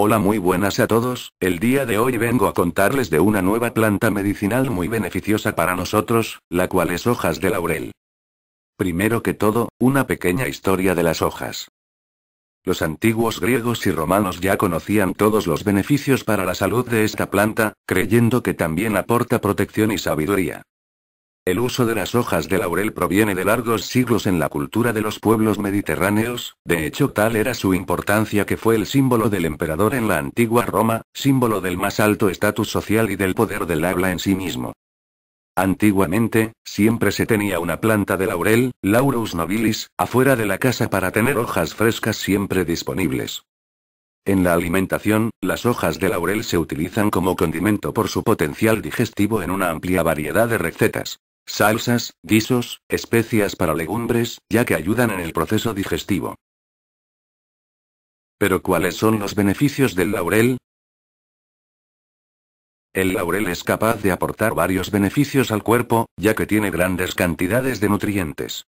Hola muy buenas a todos, el día de hoy vengo a contarles de una nueva planta medicinal muy beneficiosa para nosotros, la cual es hojas de laurel. Primero que todo, una pequeña historia de las hojas. Los antiguos griegos y romanos ya conocían todos los beneficios para la salud de esta planta, creyendo que también aporta protección y sabiduría. El uso de las hojas de laurel proviene de largos siglos en la cultura de los pueblos mediterráneos, de hecho tal era su importancia que fue el símbolo del emperador en la antigua Roma, símbolo del más alto estatus social y del poder del habla en sí mismo. Antiguamente, siempre se tenía una planta de laurel, Laurus nobilis, afuera de la casa para tener hojas frescas siempre disponibles. En la alimentación, las hojas de laurel se utilizan como condimento por su potencial digestivo en una amplia variedad de recetas salsas, guisos, especias para legumbres, ya que ayudan en el proceso digestivo. Pero ¿cuáles son los beneficios del laurel? El laurel es capaz de aportar varios beneficios al cuerpo, ya que tiene grandes cantidades de nutrientes.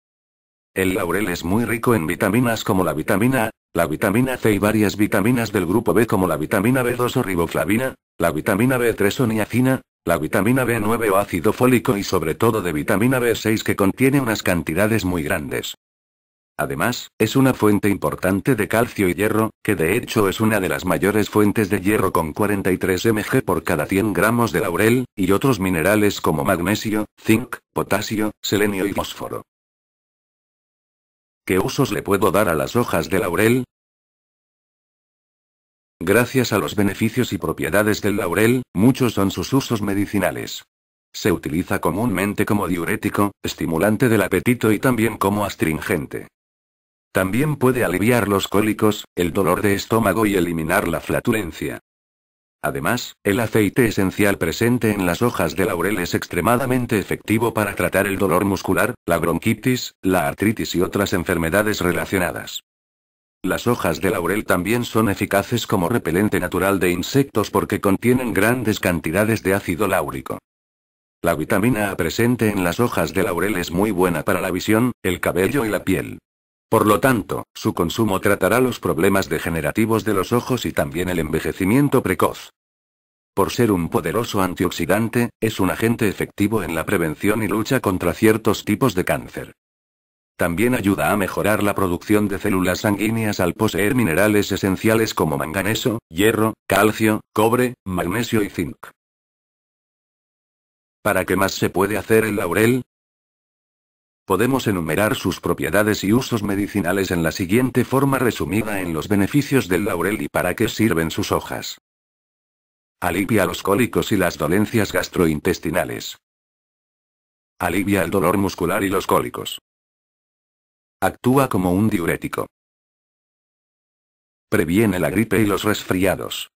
El laurel es muy rico en vitaminas como la vitamina A, la vitamina C y varias vitaminas del grupo B como la vitamina B2 o riboflavina, la vitamina B3 o niacina, la vitamina B9 o ácido fólico y sobre todo de vitamina B6 que contiene unas cantidades muy grandes. Además, es una fuente importante de calcio y hierro, que de hecho es una de las mayores fuentes de hierro con 43 mg por cada 100 gramos de laurel, y otros minerales como magnesio, zinc, potasio, selenio y fósforo. ¿Qué usos le puedo dar a las hojas de laurel? Gracias a los beneficios y propiedades del laurel, muchos son sus usos medicinales. Se utiliza comúnmente como diurético, estimulante del apetito y también como astringente. También puede aliviar los cólicos, el dolor de estómago y eliminar la flatulencia. Además, el aceite esencial presente en las hojas de laurel es extremadamente efectivo para tratar el dolor muscular, la bronquitis, la artritis y otras enfermedades relacionadas. Las hojas de laurel también son eficaces como repelente natural de insectos porque contienen grandes cantidades de ácido láurico. La vitamina A presente en las hojas de laurel es muy buena para la visión, el cabello y la piel. Por lo tanto, su consumo tratará los problemas degenerativos de los ojos y también el envejecimiento precoz. Por ser un poderoso antioxidante, es un agente efectivo en la prevención y lucha contra ciertos tipos de cáncer. También ayuda a mejorar la producción de células sanguíneas al poseer minerales esenciales como manganeso, hierro, calcio, cobre, magnesio y zinc. ¿Para qué más se puede hacer el laurel? Podemos enumerar sus propiedades y usos medicinales en la siguiente forma resumida en los beneficios del laurel y para qué sirven sus hojas. Alivia los cólicos y las dolencias gastrointestinales. Alivia el dolor muscular y los cólicos. Actúa como un diurético. Previene la gripe y los resfriados.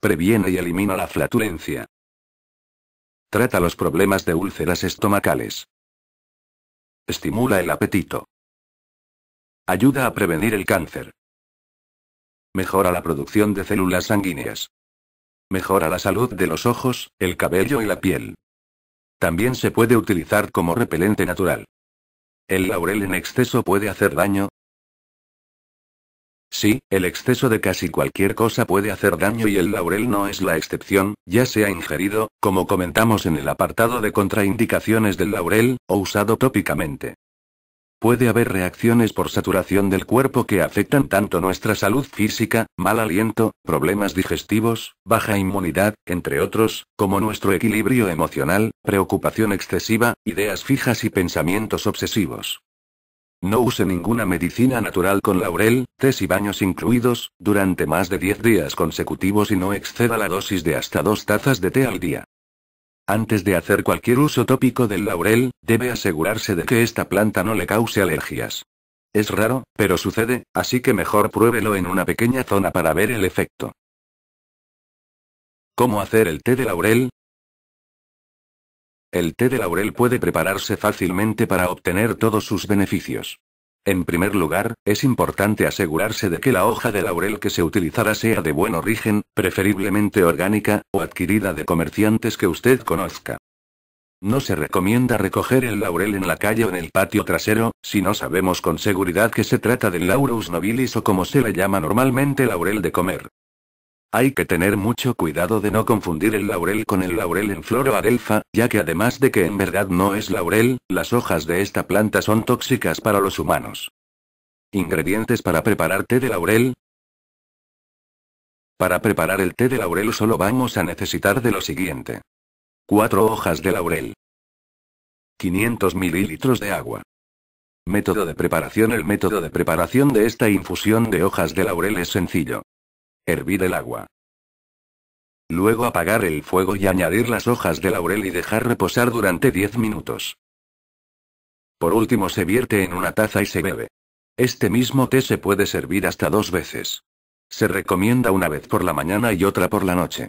Previene y elimina la flatulencia. Trata los problemas de úlceras estomacales. Estimula el apetito. Ayuda a prevenir el cáncer. Mejora la producción de células sanguíneas. Mejora la salud de los ojos, el cabello y la piel. También se puede utilizar como repelente natural. ¿El laurel en exceso puede hacer daño? Sí, el exceso de casi cualquier cosa puede hacer daño y el laurel no es la excepción, ya sea ingerido, como comentamos en el apartado de contraindicaciones del laurel, o usado tópicamente. Puede haber reacciones por saturación del cuerpo que afectan tanto nuestra salud física, mal aliento, problemas digestivos, baja inmunidad, entre otros, como nuestro equilibrio emocional, preocupación excesiva, ideas fijas y pensamientos obsesivos. No use ninguna medicina natural con laurel, tés y baños incluidos, durante más de 10 días consecutivos y no exceda la dosis de hasta dos tazas de té al día. Antes de hacer cualquier uso tópico del laurel, debe asegurarse de que esta planta no le cause alergias. Es raro, pero sucede, así que mejor pruébelo en una pequeña zona para ver el efecto. ¿Cómo hacer el té de laurel? El té de laurel puede prepararse fácilmente para obtener todos sus beneficios. En primer lugar, es importante asegurarse de que la hoja de laurel que se utilizará sea de buen origen, preferiblemente orgánica, o adquirida de comerciantes que usted conozca. No se recomienda recoger el laurel en la calle o en el patio trasero, si no sabemos con seguridad que se trata del laurus nobilis o como se le llama normalmente laurel de comer. Hay que tener mucho cuidado de no confundir el laurel con el laurel en flor o adelfa, ya que además de que en verdad no es laurel, las hojas de esta planta son tóxicas para los humanos. Ingredientes para preparar té de laurel. Para preparar el té de laurel solo vamos a necesitar de lo siguiente. 4 hojas de laurel. 500 mililitros de agua. Método de preparación El método de preparación de esta infusión de hojas de laurel es sencillo. Hervir el agua. Luego apagar el fuego y añadir las hojas de laurel y dejar reposar durante 10 minutos. Por último se vierte en una taza y se bebe. Este mismo té se puede servir hasta dos veces. Se recomienda una vez por la mañana y otra por la noche.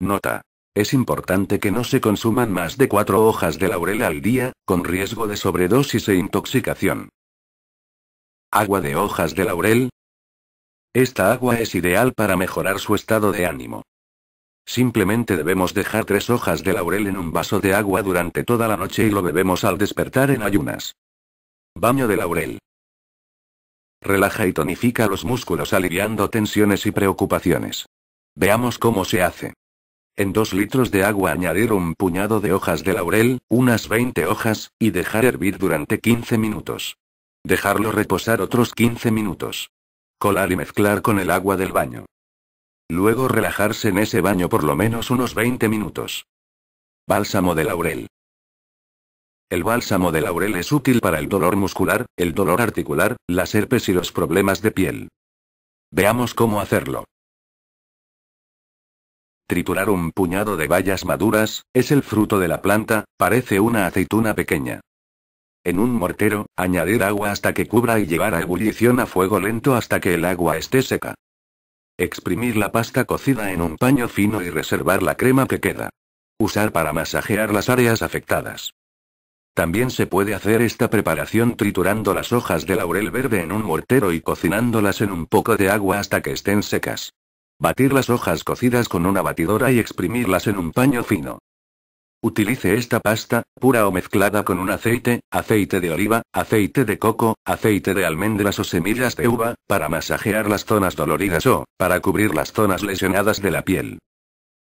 Nota. Es importante que no se consuman más de cuatro hojas de laurel al día, con riesgo de sobredosis e intoxicación. Agua de hojas de laurel, esta agua es ideal para mejorar su estado de ánimo. Simplemente debemos dejar tres hojas de laurel en un vaso de agua durante toda la noche y lo bebemos al despertar en ayunas. Baño de laurel. Relaja y tonifica los músculos aliviando tensiones y preocupaciones. Veamos cómo se hace. En dos litros de agua añadir un puñado de hojas de laurel, unas 20 hojas, y dejar hervir durante 15 minutos. Dejarlo reposar otros 15 minutos colar y mezclar con el agua del baño. Luego relajarse en ese baño por lo menos unos 20 minutos. Bálsamo de laurel. El bálsamo de laurel es útil para el dolor muscular, el dolor articular, las herpes y los problemas de piel. Veamos cómo hacerlo. Triturar un puñado de bayas maduras, es el fruto de la planta, parece una aceituna pequeña. En un mortero, añadir agua hasta que cubra y llevar a ebullición a fuego lento hasta que el agua esté seca. Exprimir la pasta cocida en un paño fino y reservar la crema que queda. Usar para masajear las áreas afectadas. También se puede hacer esta preparación triturando las hojas de laurel verde en un mortero y cocinándolas en un poco de agua hasta que estén secas. Batir las hojas cocidas con una batidora y exprimirlas en un paño fino. Utilice esta pasta, pura o mezclada con un aceite, aceite de oliva, aceite de coco, aceite de almendras o semillas de uva, para masajear las zonas doloridas o, para cubrir las zonas lesionadas de la piel.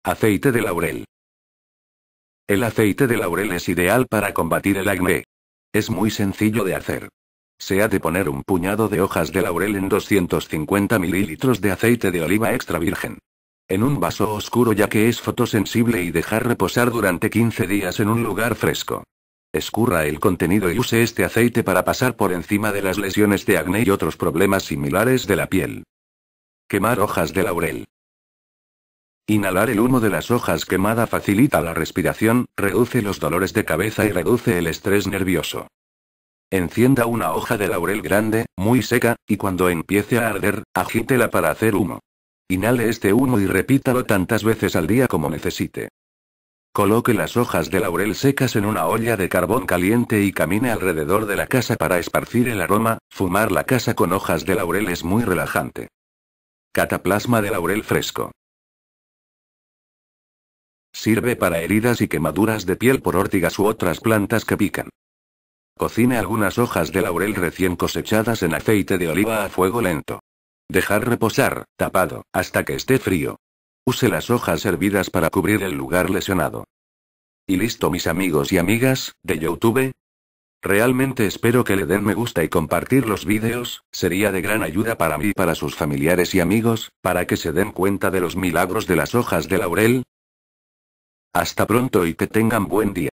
Aceite de laurel. El aceite de laurel es ideal para combatir el acné. Es muy sencillo de hacer. Se ha de poner un puñado de hojas de laurel en 250 mililitros de aceite de oliva extra virgen en un vaso oscuro ya que es fotosensible y dejar reposar durante 15 días en un lugar fresco. Escurra el contenido y use este aceite para pasar por encima de las lesiones de acné y otros problemas similares de la piel. Quemar hojas de laurel. Inhalar el humo de las hojas quemada facilita la respiración, reduce los dolores de cabeza y reduce el estrés nervioso. Encienda una hoja de laurel grande, muy seca, y cuando empiece a arder, agítela para hacer humo. Inhale este humo y repítalo tantas veces al día como necesite. Coloque las hojas de laurel secas en una olla de carbón caliente y camine alrededor de la casa para esparcir el aroma, fumar la casa con hojas de laurel es muy relajante. Cataplasma de laurel fresco. Sirve para heridas y quemaduras de piel por órtigas u otras plantas que pican. Cocine algunas hojas de laurel recién cosechadas en aceite de oliva a fuego lento. Dejar reposar, tapado, hasta que esté frío. Use las hojas hervidas para cubrir el lugar lesionado. Y listo mis amigos y amigas, de YouTube. Realmente espero que le den me gusta y compartir los vídeos, sería de gran ayuda para mí y para sus familiares y amigos, para que se den cuenta de los milagros de las hojas de laurel. Hasta pronto y que tengan buen día.